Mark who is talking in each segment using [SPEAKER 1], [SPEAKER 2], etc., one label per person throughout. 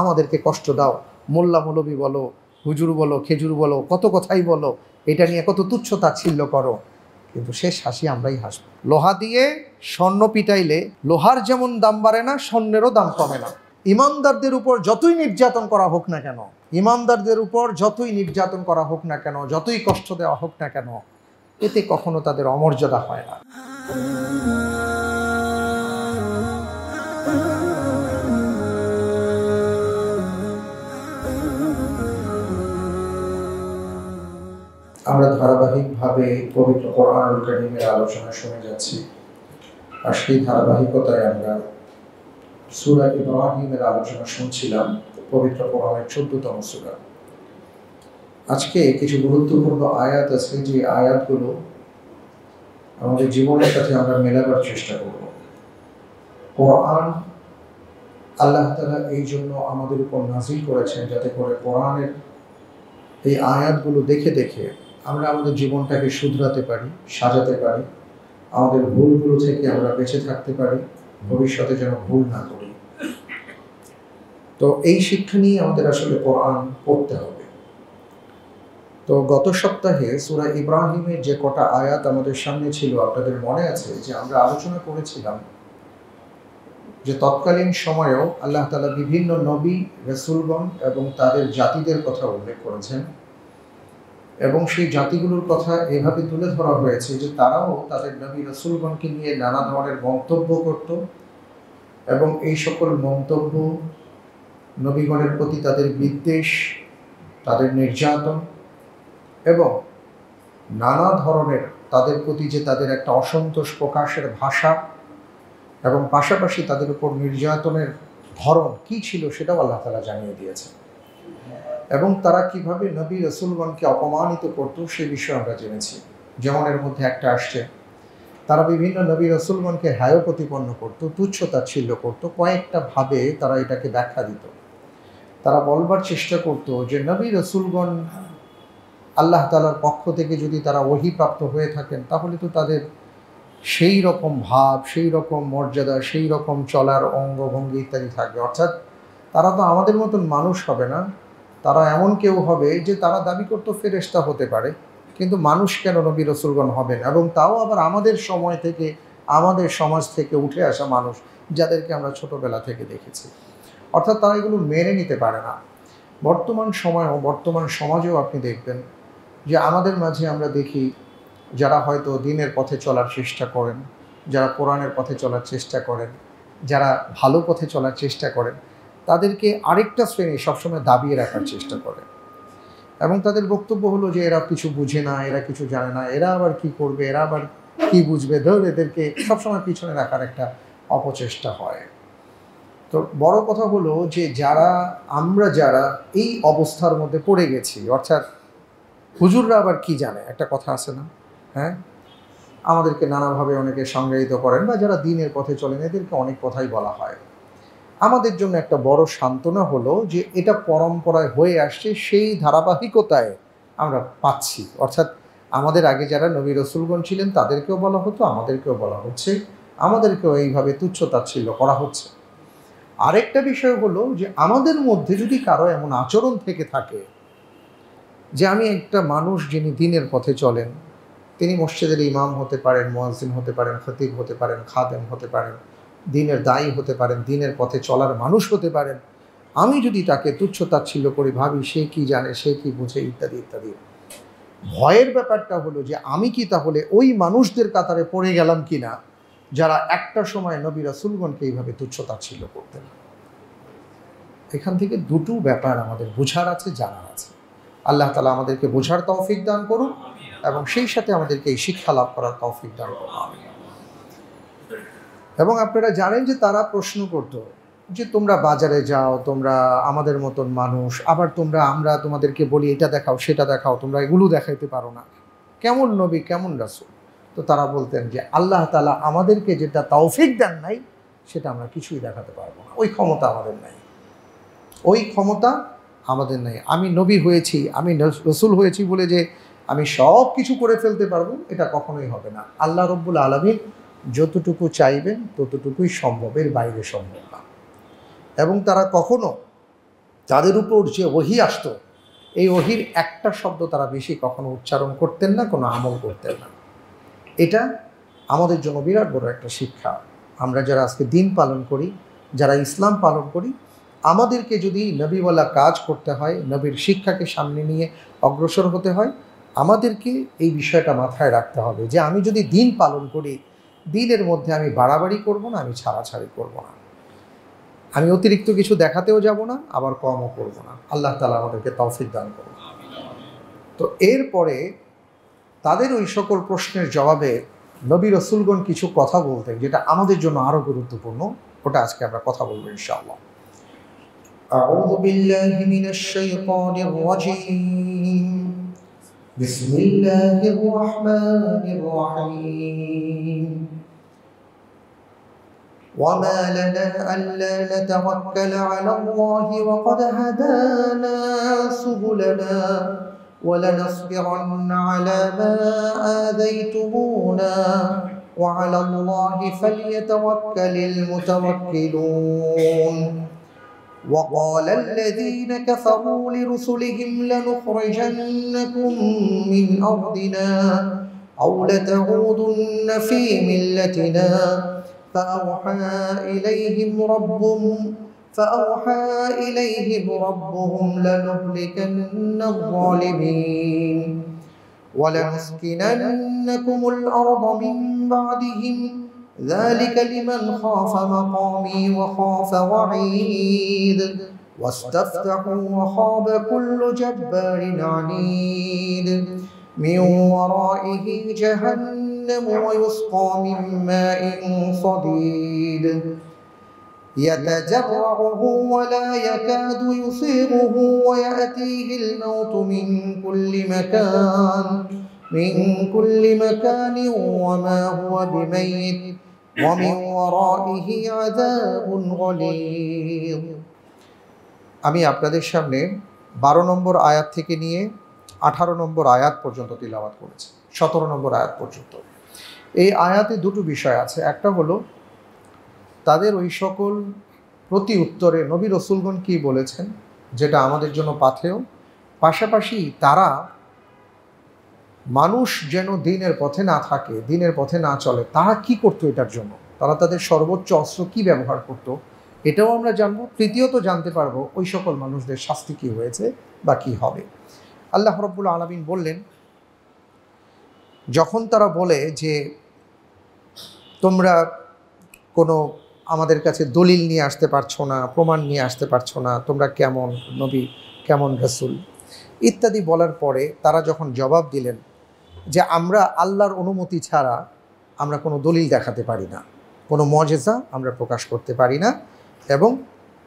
[SPEAKER 1] আমাদেরকে কষ্ট দাও মোল্লা মৌলবি বলো হুজুর বলো খেজুর বলো কত কথাই বলো এটা নিয়ে কত তুচ্ছতা ছিল্ল করো কিন্তু শেষ হাসি আমরাই হাসব লোহা দিয়ে স্বর্ণ পিটাইলে লোহার যেমন দাম বাড়ে না স্বর্ণেরও দাম কমে না ইমানদারদের উপর যতই নির্যাতন করা হোক না কেন ইমানদারদের উপর যতই নির্যাতন করা হোক না কেন যতই কষ্ট দেওয়া হোক না কেন এতে কখনো তাদের অমর্যাদা হয় না আমরা ধারাবাহিকভাবে পবিত্র কোরআনুল করিমের আলোচনা শুনে যাচ্ছি আর সেই ধারাবাহিকতায় আমরা সুরা ইব্রাহিমের আলোচনা শুনছিলাম পবিত্র কোরআনের চোদ্দতম সুরা আজকে কিছু গুরুত্বপূর্ণ আয়াত আছে যে আয়াতগুলো আমাদের জীবনের সাথে আমরা মেলাবার চেষ্টা করব কোরআন আল্লাহ তালা এই জন্য আমাদের উপর নাজিল করেছেন যাতে করে কোরআনের এই আয়াতগুলো দেখে দেখে আমরা আমাদের জীবনটাকে শুধরাতে পারি সাজাতে পারি আমাদের ভুলগুলো থেকে আমরা বেঁচে থাকতে পারি ভবিষ্যতে যেন ভুল না করি তো এই শিক্ষা নিয়ে আমাদের আসলে কোরআন পড়তে হবে তো গত সপ্তাহে সুরা ইব্রাহিমের যে কটা আয়াত আমাদের সামনে ছিল আপনাদের মনে আছে যে আমরা আলোচনা করেছিলাম যে তৎকালীন সময়েও আল্লাহ তালা বিভিন্ন নবী রসুলগণ এবং তাদের জাতিদের কথা উল্লেখ করেছেন এবং সেই জাতিগুলোর কথা এভাবে তুলে ধরা হয়েছে যে তারাও তাদের নবী রসুলগণকে নিয়ে নানা ধরনের মন্তব্য করত এবং এই সকল মন্তব্য নবীগণের প্রতি তাদের বিদ্বেষ তাদের নির্যাতন এবং নানা ধরনের তাদের প্রতি যে তাদের একটা অসন্তোষ প্রকাশের ভাষা এবং পাশাপাশি তাদের উপর নির্যাতনের ধরন কি ছিল সেটাও আল্লাহ তালা জানিয়ে দিয়েছেন এবং তারা কিভাবে নবী রসুলগণকে অপমানিত করত সে বিষয়ে আমরা জেনেছি যেমন এর মধ্যে একটা আসছে তারা বিভিন্ন নবী রসুলগণকে হায় প্রতিপন্ন করত তুচ্ছতা ছিল করত কয়েকটা ভাবে তারা এটাকে ব্যাখ্যা দিত তারা বলবার চেষ্টা করত যে নবী রসুলগণ আল্লাহ তালার পক্ষ থেকে যদি তারা ওহিপ্রাপ্ত হয়ে থাকেন তাহলে তো তাদের সেই রকম ভাব সেই রকম মর্যাদা সেই রকম চলার অঙ্গভঙ্গি ইত্যাদি থাকবে অর্থাৎ তারা তো আমাদের মতন মানুষ হবে না তারা এমন কেউ হবে যে তারা দাবি করতো ফেরেস্তা হতে পারে কিন্তু মানুষ কেন নবী রসুলগণ হবেন এবং তাও আবার আমাদের সময় থেকে আমাদের সমাজ থেকে উঠে আসা মানুষ যাদেরকে আমরা ছোটোবেলা থেকে দেখেছি অর্থাৎ তারা এগুলো মেনে নিতে পারে না বর্তমান সময়ও বর্তমান সমাজেও আপনি দেখবেন যে আমাদের মাঝে আমরা দেখি যারা হয়তো দিনের পথে চলার চেষ্টা করেন যারা কোরআনের পথে চলার চেষ্টা করেন যারা ভালো পথে চলার চেষ্টা করেন তাদেরকে আরেকটা শ্রেণী সবসময় দাবিয়ে রাখার চেষ্টা করে এবং তাদের বক্তব্য হলো যে এরা কিছু বুঝে না এরা কিছু জানে না এরা আবার কি করবে এরা আবার কি বুঝবে ধর এদেরকে সবসময় পিছনে রাখার একটা অপচেষ্টা হয় তো বড় কথা হলো যে যারা আমরা যারা এই অবস্থার মধ্যে পড়ে গেছি অর্থাৎ হুজুররা আবার কি জানে একটা কথা আছে না হ্যাঁ আমাদেরকে নানাভাবে অনেকে সংজ্ঞায়িত করেন বা যারা দিনের পথে চলেন এদেরকে অনেক কথাই বলা হয় আমাদের জন্য একটা বড় সান্ত্বনা হলো যে এটা পরম্পরায় হয়ে আসছে সেই ধারাবাহিকতায় আমরা পাচ্ছি অর্থাৎ আমাদের আগে যারা নবী রসুলগণ ছিলেন তাদেরকেও বলা হতো আমাদেরকেও বলা হচ্ছে আমাদেরকেও এইভাবে তুচ্ছ তাচ্ছিল্য করা হচ্ছে আরেকটা বিষয় হলো যে আমাদের মধ্যে যদি কারো এমন আচরণ থেকে থাকে যে আমি একটা মানুষ যিনি দিনের পথে চলেন তিনি মসজিদের ইমাম হতে পারেন মোয়াজিম হতে পারেন খতিব হতে পারেন খাদেম হতে পারেন দিনের দায়ী হতে পারেন দিনের পথে চলার মানুষ হতে পারেন আমি যদি তাকে তুচ্ছ তাচ্ছিল্য করে ভাবি সে কি জানে সে কি বুঝে ইত্যাদি ইত্যাদি ভয়ের ব্যাপারটা হলো যে আমি কি তাহলে ওই মানুষদের কাতারে পড়ে গেলাম কি না যারা একটা সময় নবীরা রাসুলগণকে এইভাবে তুচ্ছ তাচ্ছিল্য করতেন এখান থেকে দুটো ব্যাপার আমাদের বোঝার আছে জানার আছে আল্লাহ তালা আমাদেরকে বোঝার তৌফিক দান করুন এবং সেই সাথে আমাদেরকে এই শিক্ষা লাভ করার তৌফিক দান করুন এবং আপনারা জানেন যে তারা প্রশ্ন করত যে তোমরা বাজারে যাও তোমরা আমাদের মতন মানুষ আবার তোমরা আমরা তোমাদেরকে বলি এটা দেখাও সেটা দেখাও তোমরা এগুলো দেখাইতে পারো না কেমন নবী কেমন রাসুল তো তারা বলতেন যে আল্লাহ তালা আমাদেরকে যেটা তৌফিক দেন নাই সেটা আমরা কিছুই দেখাতে পারবো না ওই ক্ষমতা আমাদের নাই ওই ক্ষমতা আমাদের নাই আমি নবী হয়েছি আমি রসুল হয়েছি বলে যে আমি সব কিছু করে ফেলতে পারবো এটা কখনোই হবে না আল্লাহ রব্বুল আলমীর যতটুকু চাইবেন ততটুকুই সম্ভবের বাইরে সম্ভব না এবং তারা কখনো তাদের উপর যে ওহি আসত এই ওহির একটা শব্দ তারা বেশি কখনো উচ্চারণ করতেন না কোনো আমল করতেন না এটা আমাদের জন্য বিরাট বড় একটা শিক্ষা আমরা যারা আজকে দিন পালন করি যারা ইসলাম পালন করি আমাদেরকে যদি নবীওয়ালা কাজ করতে হয় নবীর শিক্ষাকে সামনে নিয়ে অগ্রসর হতে হয় আমাদেরকে এই বিষয়টা মাথায় রাখতে হবে যে আমি যদি দিন পালন করি দিনের মধ্যে আমি বাড়াবাড়ি করব না আমি ছাড়াছাড়ি করব না আমি অতিরিক্ত কিছু দেখাতেও যাব না আবার কমও করব না আল্লাহ তালা আমাদেরকে তৌফিক দান করব তো এরপরে তাদের ওই সকল প্রশ্নের জবাবে নবী রসুলগণ কিছু কথা বলতেন যেটা আমাদের জন্য আরও গুরুত্বপূর্ণ ওটা আজকে আমরা কথা বলবো ইনশাআল্লাহ أعوذ بالله من الشيطان الرجيم بسم الله الرحمن الرحيم وما لنا ألا نتوكل على الله وقد هدانا سبلنا ولنصبرن على ما آذيتمونا وعلى الله فليتوكل المتوكلون وقال الذين كفروا لرسلهم لنخرجنكم من أرضنا أو لتعودن في ملتنا فأوحى إليهم ربهم فأوحى إليهم ربهم لنهلكن الظالمين ولنسكننكم الأرض من بعدهم ذلك لمن خاف مقامي وخاف وعيد واستفتحوا وخاب كل جبار عنيد من ورائه جهنم ويسقى من ماء صديد يتجرعه ولا يكاد يصيبه ويأتيه الموت من كل مكان من كل مكان وما هو بميت ومن ورائه عذاب غليظ আমি আপনাদের সামনে বারো নম্বর আয়াত থেকে নিয়ে আঠারো নম্বর আয়াত পর্যন্ত তিলাবাত করেছি সতেরো নম্বর আয়াত পর্যন্ত এই আয়াতে দুটো বিষয় আছে একটা হলো তাদের ওই সকল প্রতি উত্তরে নবী রসুলগণ কী বলেছেন যেটা আমাদের জন্য পাথেয় পাশাপাশি তারা মানুষ যেন দিনের পথে না থাকে দিনের পথে না চলে তারা কি করতো এটার জন্য তারা তাদের সর্বোচ্চ অস্ত্র কি ব্যবহার করতো এটাও আমরা জানবো তৃতীয়ত জানতে পারবো ওই সকল মানুষদের শাস্তি কি হয়েছে বা কি হবে আল্লাহ রব্বুল আলমিন বললেন যখন তারা বলে যে তোমরা কোনো আমাদের কাছে দলিল নিয়ে আসতে পারছো না প্রমাণ নিয়ে আসতে পারছো না তোমরা কেমন নবী কেমন রসুল ইত্যাদি বলার পরে তারা যখন জবাব দিলেন যে আমরা আল্লাহর অনুমতি ছাড়া আমরা কোনো দলিল দেখাতে পারি না কোনো মজেজা আমরা প্রকাশ করতে পারি না এবং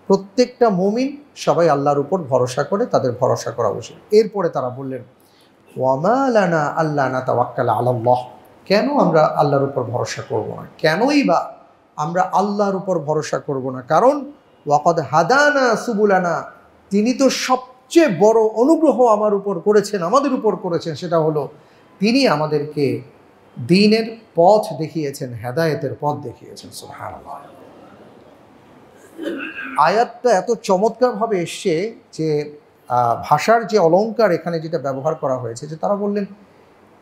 [SPEAKER 1] প্রত্যেকটা মমিন সবাই আল্লাহর উপর ভরসা করে তাদের ভরসা করা উচিত এরপরে তারা বললেন ওয়ামালানা আল্লাহ না তাওয়াক্কাল আল্লাহ কেন আমরা আল্লাহর উপর ভরসা করব না কেনই বা আমরা আল্লাহর উপর ভরসা করব না কারণ ওয়াকদ হাদানা সুবুলানা তিনি তো সবচেয়ে বড় অনুগ্রহ আমার উপর করেছেন আমাদের উপর করেছেন সেটা হলো তিনি আমাদেরকে দিনের পথ দেখিয়েছেন হেদায়েতের পথ দেখিয়েছেন সোহান আয়াতটা এত চমৎকারভাবে এসছে যে ভাষার যে অলঙ্কার এখানে যেটা ব্যবহার করা হয়েছে যে তারা বললেন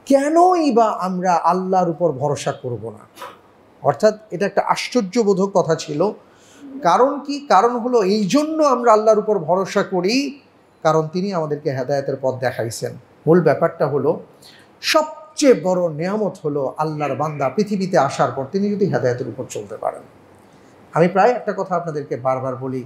[SPEAKER 1] কেনই বা আমরা আল্লাহর উপর ভরসা করব না অর্থাৎ এটা একটা আশ্চর্যবোধক কথা ছিল কারণ কি কারণ হলো এই জন্য আমরা আল্লাহর উপর ভরসা করি কারণ তিনি আমাদেরকে হেদায়তের পথ দেখাইছেন মূল ব্যাপারটা হলো সবচেয়ে বড় নিয়ামত হলো আল্লাহর বান্দা পৃথিবীতে আসার পর তিনি যদি হেদায়তের উপর চলতে পারেন আমি প্রায় একটা কথা আপনাদেরকে বারবার বলি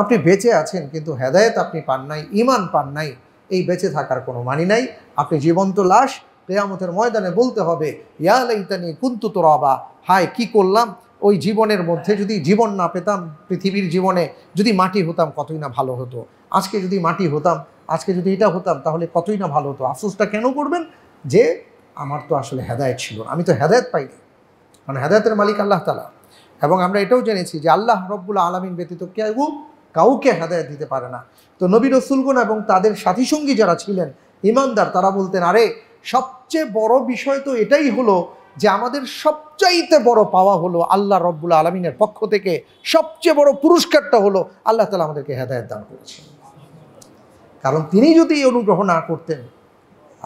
[SPEAKER 1] আপনি বেঁচে আছেন কিন্তু হেদায়ত আপনি পান নাই ইমান পান নাই এই বেঁচে থাকার কোনো মানি নাই আপনি জীবন্ত লাশ কেয়ামতের ময়দানে বলতে হবে ইয়া লাইতানি কুন্তু তোরাবা হায় কি করলাম ওই জীবনের মধ্যে যদি জীবন না পেতাম পৃথিবীর জীবনে যদি মাটি হতাম কতই না ভালো হতো আজকে যদি মাটি হতাম আজকে যদি এটা হতাম তাহলে কতই না ভালো হতো আফসোসটা কেন করবেন যে আমার তো আসলে হেদায়ত ছিল আমি তো হেদায়ত পাইনি কারণ হেদায়তের মালিক আল্লাহ তালা এবং আমরা এটাও জেনেছি যে আল্লাহ রব্বুল আলমিন ব্যতীত কেউ কাউকে হেদায়ত দিতে পারে না তো নবী রসুলগুন এবং তাদের সাথী সঙ্গী যারা ছিলেন ইমানদার তারা বলতেন আরে সবচেয়ে বড় বিষয় তো এটাই হলো যে আমাদের সবচাইতে বড় পাওয়া হলো আল্লাহ রব্বুল আলমিনের পক্ষ থেকে সবচেয়ে বড় পুরস্কারটা হলো আল্লাহ তালা আমাদেরকে হেদায়ত দান করেছেন কারণ তিনি যদি এই অনুগ্রহ না করতেন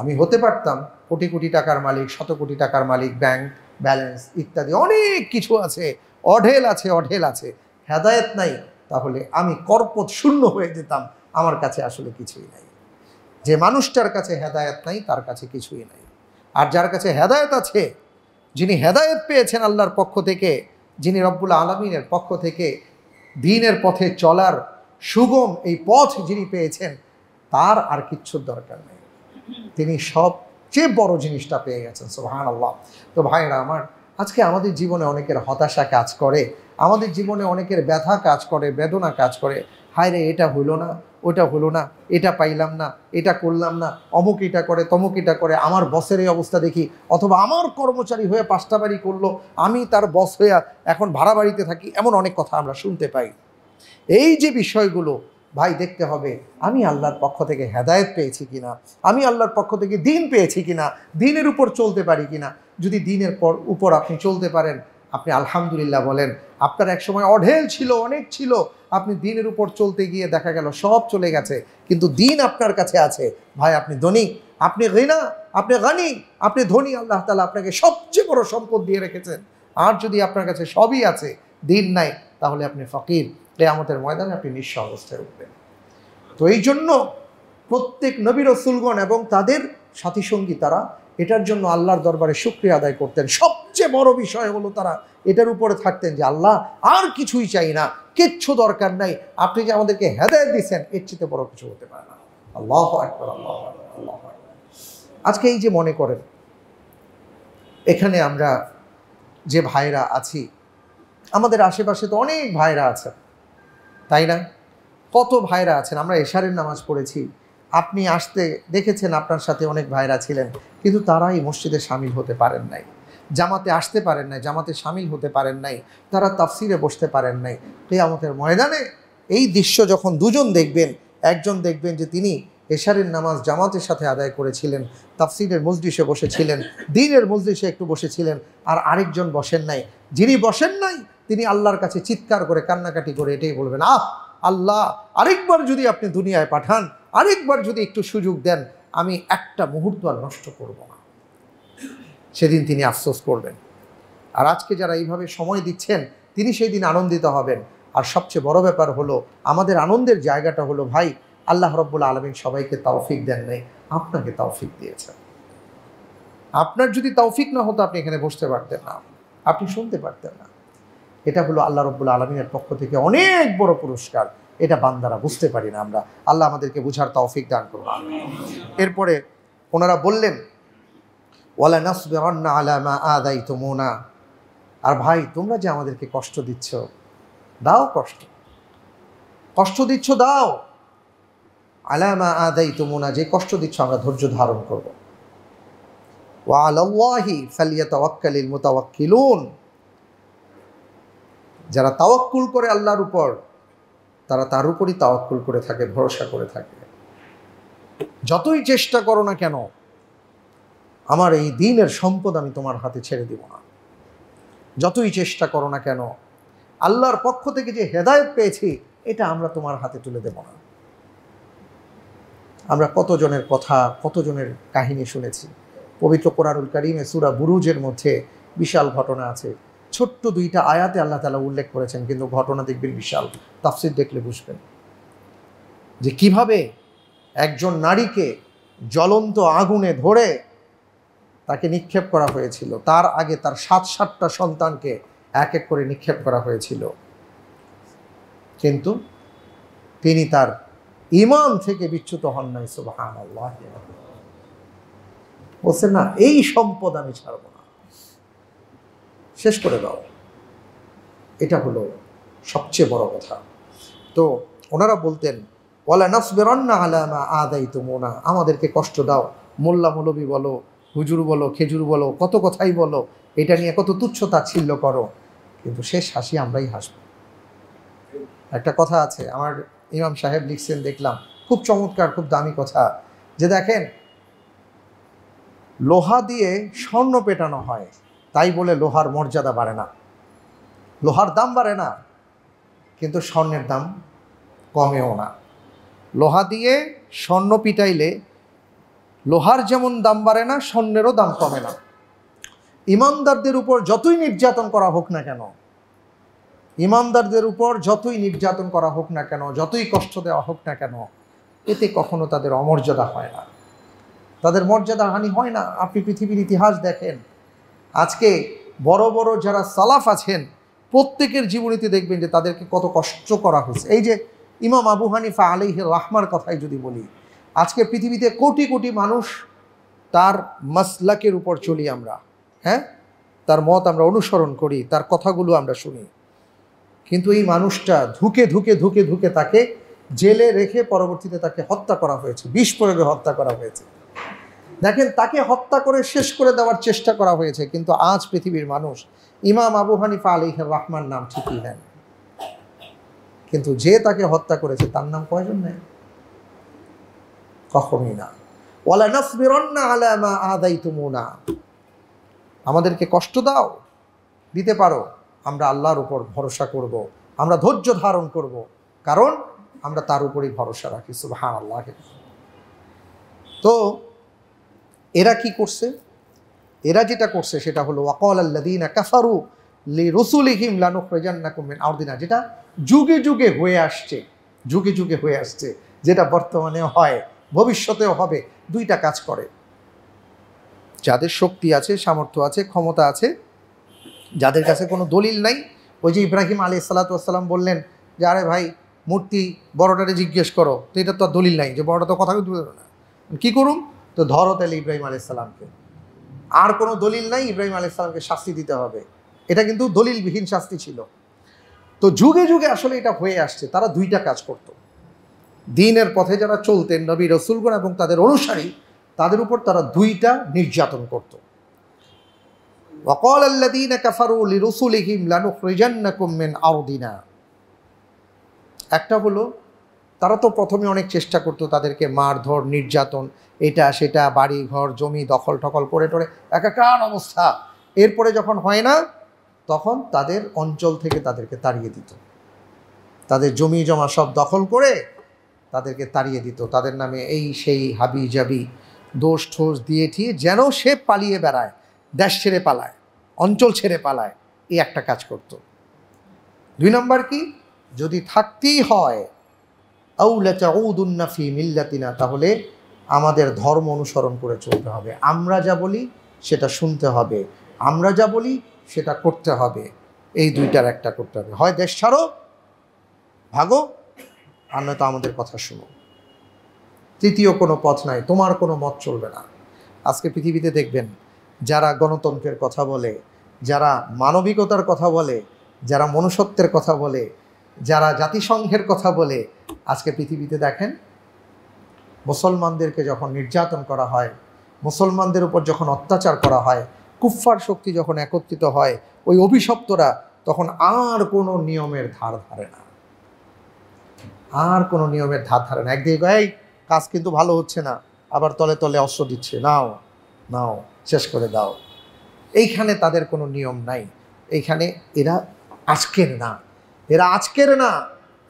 [SPEAKER 1] আমি হতে পারতাম কোটি কোটি টাকার মালিক শত কোটি টাকার মালিক ব্যাংক ব্যালেন্স ইত্যাদি অনেক কিছু আছে অঢেল আছে অঢেল আছে হেদায়ত নাই তাহলে আমি কর্পত শূন্য হয়ে যেতাম আমার কাছে আসলে কিছুই নাই যে মানুষটার কাছে হেদায়ত নাই তার কাছে কিছুই নাই আর যার কাছে হেদায়ত আছে যিনি হেদায়ত পেয়েছেন আল্লাহর পক্ষ থেকে যিনি রব্বুল আলমিনের পক্ষ থেকে দিনের পথে চলার সুগম এই পথ যিনি পেয়েছেন তার আর কিচ্ছুর দরকার নেই তিনি সবচেয়ে বড় জিনিসটা পেয়ে গেছেন সোহান আল্লাহ তো ভাইরা আমার আজকে আমাদের জীবনে অনেকের হতাশা কাজ করে আমাদের জীবনে অনেকের ব্যথা কাজ করে বেদনা কাজ করে হায় এটা হলো না ওটা হলো না এটা পাইলাম না এটা করলাম না অমুক এটা করে তমুক এটা করে আমার বসের এই অবস্থা দেখি অথবা আমার কর্মচারী হয়ে পাঁচটা বাড়ি করলো আমি তার বস হয়ে এখন ভাড়া বাড়িতে থাকি এমন অনেক কথা আমরা শুনতে পাই এই যে বিষয়গুলো ভাই দেখতে হবে আমি আল্লাহর পক্ষ থেকে হেদায়ত পেয়েছি কিনা আমি আল্লাহর পক্ষ থেকে দিন পেয়েছি কিনা দিনের উপর চলতে পারি কিনা যদি দিনের পর উপর আপনি চলতে পারেন আপনি আলহামদুলিল্লাহ বলেন আপনার একসময় অঢেল ছিল অনেক ছিল আপনি দিনের উপর চলতে গিয়ে দেখা গেল সব চলে গেছে কিন্তু দিন আপনার কাছে আছে ভাই আপনি ধনী আপনি রেনা আপনি গানি আপনি ধনী আল্লাহ তালা আপনাকে সবচেয়ে বড় সম্পদ দিয়ে রেখেছেন আর যদি আপনার কাছে সবই আছে দিন নাই তাহলে আপনি ফকির কেয়ামতের ময়দানে আপনি নিঃস্ব অবস্থায় উঠবেন তো এই জন্য প্রত্যেক নবীর রসুলগণ এবং তাদের সাথীসঙ্গী তারা এটার জন্য আল্লাহর দরবারে শুক্রিয়া আদায় করতেন সবচেয়ে বড় বিষয় হলো তারা এটার উপরে থাকতেন যে আল্লাহ আর কিছুই চাই না কিচ্ছু দরকার নাই আপনি যে আমাদেরকে হেদায় দিচ্ছেন এর চেয়ে বড় কিছু হতে পারে না আল্লাহ আকবর আল্লাহ আল্লাহ আজকে এই যে মনে করেন এখানে আমরা যে ভাইরা আছি আমাদের আশেপাশে তো অনেক ভাইরা আছে তাই না কত ভাইরা আছেন আমরা এশারের নামাজ পড়েছি আপনি আসতে দেখেছেন আপনার সাথে অনেক ভাইরা ছিলেন কিন্তু তারা এই মসজিদে সামিল হতে পারেন নাই জামাতে আসতে পারেন নাই জামাতে সামিল হতে পারেন নাই তারা তাফসিরে বসতে পারেন নাই আমাদের ময়দানে এই দৃশ্য যখন দুজন দেখবেন একজন দেখবেন যে তিনি এশারের নামাজ জামাতের সাথে আদায় করেছিলেন তাফসিরের মজলিসে বসেছিলেন দিনের মজলিসে একটু বসেছিলেন আর আরেকজন বসেন নাই যিনি বসেন নাই তিনি আল্লাহর কাছে চিৎকার করে কান্নাকাটি করে এটাই বলবেন আহ আল্লাহ আরেকবার যদি আপনি দুনিয়ায় পাঠান আরেকবার যদি একটু সুযোগ দেন আমি একটা মুহূর্ত আর নষ্ট করব না সেদিন তিনি আফসোস করবেন আর আজকে যারা এইভাবে সময় দিচ্ছেন তিনি সেই দিন আনন্দিত হবেন আর সবচেয়ে বড় ব্যাপার হলো আমাদের আনন্দের জায়গাটা হলো ভাই আল্লাহ রব্বুল আলমিন সবাইকে তৌফিক দেন নাই আপনাকে তৌফিক দিয়েছেন আপনার যদি তৌফিক না হতো আপনি এখানে বসতে পারতেন না আপনি শুনতে পারতেন না এটা হলো আল্লাহ রব্বুল আলমিনের পক্ষ থেকে অনেক বড় পুরস্কার এটা বান্দারা বুঝতে পারি না আমরা আল্লাহ আমাদেরকে বুঝার তৌফিক দান করুন এরপরে ওনারা বললেন ওয়ালা নাসবেরন্না আলামা আদাই তোমোনা আর ভাই তোমরা যে আমাদেরকে কষ্ট দিচ্ছ দাও কষ্ট কষ্ট দিচ্ছ দাও আলামা আদাই তুমুনা যে কষ্ট দিচ্ছ আমরা ধৈর্য ধারণ করব ওয়া ফালিয়া তাওয়াক্কালিল মোতাওয়াক্কিলুন যারা তাওয়াক্কুল করে আল্লাহর উপর তারা তার উপরই তাওয়াক্কুল করে থাকে ভরসা করে থাকে যতই চেষ্টা করো না কেন আমার এই দিনের সম্পদ আমি তোমার হাতে ছেড়ে দিব না যতই চেষ্টা করো না কেন আল্লাহর পক্ষ থেকে যে হেদায়ত পেয়েছি এটা আমরা তোমার হাতে তুলে দেব না আমরা কতজনের কথা কতজনের কাহিনী শুনেছি পবিত্র কোরআনুল করিমে সুরা বুরুজের মধ্যে বিশাল ঘটনা আছে ছোট্ট দুইটা আয়াতে আল্লাহ তালা উল্লেখ করেছেন কিন্তু ঘটনা দেখবেন বিশাল তাফসির দেখলে বুঝবেন যে কিভাবে একজন নারীকে জ্বলন্ত আগুনে ধরে তাকে নিক্ষেপ করা হয়েছিল তার আগে তার সাত সাতটা সন্তানকে এক এক করে নিক্ষেপ করা হয়েছিল কিন্তু তিনি তার ইমান থেকে বিচ্যুত হন নাই সুবহান আল্লাহ বলছে না এই সম্পদ আমি ছাড়ব না শেষ করে দাও এটা হলো সবচেয়ে বড় কথা তো ওনারা বলতেন ওয়ালা নাসবেরন্না আলামা আদাই তুমোনা আমাদেরকে কষ্ট দাও মোল্লা মৌলবী বলো হুজুর বলো খেজুর বলো কত কথাই বলো এটা নিয়ে কত তুচ্ছতা ছিল করো কিন্তু শেষ হাসি আমরাই হাসব একটা কথা আছে আমার ইমাম সাহেব লিখছেন দেখলাম খুব চমৎকার খুব দামি কথা যে দেখেন লোহা দিয়ে স্বর্ণ পেটানো হয় তাই বলে লোহার মর্যাদা বাড়ে না লোহার দাম বাড়ে না কিন্তু স্বর্ণের দাম কমেও না লোহা দিয়ে স্বর্ণ পিটাইলে লোহার যেমন দাম বাড়ে না স্বর্ণেরও দাম কমে না ইমানদারদের উপর যতই নির্যাতন করা হোক না কেন ইমানদারদের উপর যতই নির্যাতন করা হোক না কেন যতই কষ্ট দেওয়া হোক না কেন এতে কখনো তাদের অমর্যাদা হয় না তাদের মর্যাদা হানি হয় না আপনি পৃথিবীর ইতিহাস দেখেন আজকে বড় বড় যারা সালাফ আছেন প্রত্যেকের জীবনীতে দেখবেন যে তাদেরকে কত কষ্ট করা হয়েছে এই যে ইমাম আবু হানিফা আলিহ রাহমার কথাই যদি বলি আজকে পৃথিবীতে কোটি কোটি মানুষ তার মাসলাকের উপর চলি আমরা হ্যাঁ তার মত আমরা অনুসরণ করি তার কথাগুলো আমরা শুনি কিন্তু এই মানুষটা ধুকে ধুকে ধুকে ধুকে তাকে জেলে রেখে পরবর্তীতে তাকে হত্যা করা হয়েছে বিষ প্রয়োগে হত্যা করা হয়েছে দেখেন তাকে হত্যা করে শেষ করে দেওয়ার চেষ্টা করা হয়েছে কিন্তু আজ পৃথিবীর মানুষ ইমাম আবু হানিফা আলিহের রহমান নাম ঠিকই নেন কিন্তু যে তাকে হত্যা করেছে তার নাম কয়জন নেই কখনই না ওয়ালা নাসবিরন্না আলা আদাইতুমুনা আমাদেরকে কষ্ট দাও দিতে পারো আমরা আল্লাহর উপর ভরসা করব। আমরা ধৈর্য ধারণ করব। কারণ আমরা তার উপরেই ভরসা রাখি সুবাহান আল্লাহকে তো এরা কি করছে এরা যেটা করছে সেটা হলো ওয়াকল আল্লাদিন কাফারু লি রসুলিহিম লানুকরেজান্না কুমিন দিনা যেটা যুগে যুগে হয়ে আসছে যুগে যুগে হয়ে আসছে যেটা বর্তমানে হয় ভবিষ্যতেও হবে দুইটা কাজ করে যাদের শক্তি আছে সামর্থ্য আছে ক্ষমতা আছে যাদের কাছে কোনো দলিল নাই ওই যে ইব্রাহিম আলী সাল্লাতাম বললেন যে আরে ভাই মূর্তি বড়টারে জিজ্ঞেস করো তো এটা তো আর দলিল নাই যে বড়টা তো কথা বলতে না কী করুন তো ধরো তাহলে ইব্রাহিম আলাইসালামকে আর কোনো দলিল নাই ইব্রাহিম আলাইসালামকে শাস্তি দিতে হবে এটা কিন্তু দলিলবিহীন শাস্তি ছিল তো যুগে যুগে আসলে এটা হয়ে আসছে তারা দুইটা কাজ করত। দিনের পথে যারা চলতেন নবী রসুলগণ এবং তাদের অনুসারী তাদের উপর তারা দুইটা নির্যাতন করতো وقال الذين كفروا لرسلهم لنخرجنكم من أرضنا একটা হলো তারা তো প্রথমে অনেক চেষ্টা করতো তাদেরকে মারধর নির্যাতন এটা সেটা বাড়ি ঘর জমি দখল ঠকল করে টরে একাকার অবস্থা এরপরে যখন হয় না তখন তাদের অঞ্চল থেকে তাদেরকে তাড়িয়ে দিত তাদের জমি জমা সব দখল করে তাদেরকে তাড়িয়ে দিত তাদের নামে এই সেই হাবি জাবি দোষ ঠোস দিয়ে ঠিয়ে যেন সে পালিয়ে বেড়ায় দেশ ছেড়ে পালায় অঞ্চল ছেড়ে পালায় এই একটা কাজ করত দুই নম্বর কি যদি থাকতেই হয় ফি মিল্লাতিনা তাহলে আমাদের ধর্ম অনুসরণ করে চলতে হবে আমরা যা বলি সেটা শুনতে হবে আমরা যা বলি সেটা করতে হবে এই দুইটার একটা করতে হবে হয় দেশ ছাড়ো ভাগো আর নয়তো আমাদের কথা শুনো তৃতীয় কোনো পথ নাই তোমার কোনো মত চলবে না আজকে পৃথিবীতে দেখবেন যারা গণতন্ত্রের কথা বলে যারা মানবিকতার কথা বলে যারা মনুষ্যত্বের কথা বলে যারা জাতিসংঘের কথা বলে আজকে পৃথিবীতে দেখেন মুসলমানদেরকে যখন নির্যাতন করা হয় মুসলমানদের উপর যখন অত্যাচার করা হয় কুফফার শক্তি যখন একত্রিত হয় ওই অভিশপ্তরা তখন আর কোনো নিয়মের ধার ধারে না আর কোনো নিয়মের ধার ধারে না একদিকে এই কাজ কিন্তু ভালো হচ্ছে না আবার তলে তলে অস্ত্র দিচ্ছে নাও নাও শেষ করে দাও এইখানে তাদের কোনো নিয়ম নাই এইখানে এরা আজকের না এরা আজকের না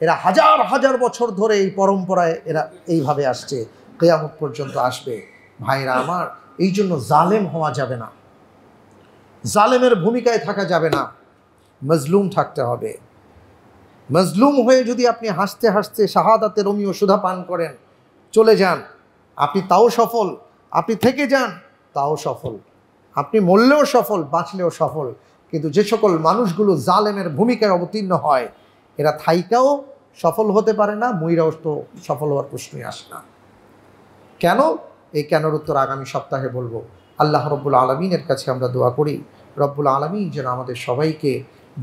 [SPEAKER 1] এরা হাজার হাজার বছর ধরে এই পরম্পরায় এরা এইভাবে আসছে কেয়ামত পর্যন্ত আসবে ভাইরা আমার এই জন্য জালেম হওয়া যাবে না জালেমের ভূমিকায় থাকা যাবে না মজলুম থাকতে হবে মজলুম হয়ে যদি আপনি হাসতে হাসতে শাহাদাতে রমিও সুধা পান করেন চলে যান আপনি তাও সফল আপনি থেকে যান তাও সফল আপনি মরলেও সফল বাঁচলেও সফল কিন্তু যে সকল মানুষগুলো জালেমের ভূমিকায় অবতীর্ণ হয় এরা থাইকাও সফল হতে পারে না মহিরাও তো সফল হওয়ার প্রশ্নই আসে না কেন এই কেনর উত্তর আগামী সপ্তাহে বলবো আল্লাহ রব্বুল আলমিনের কাছে আমরা দোয়া করি রব্বুল আলমিন যেন আমাদের সবাইকে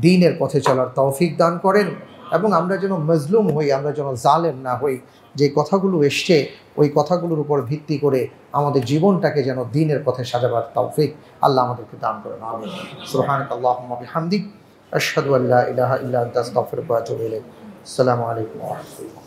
[SPEAKER 1] দিনের পথে চলার তৌফিক দান করেন এবং আমরা যেন মজলুম হই আমরা যেন জালেম না হই যে কথাগুলো এসছে ওই কথাগুলোর উপর ভিত্তি করে আমাদের জীবনটাকে যেন দিনের পথে সাজাবার তৌফিক আল্লাহ আমাদেরকে দান করে না আসসালামু আলাইকুম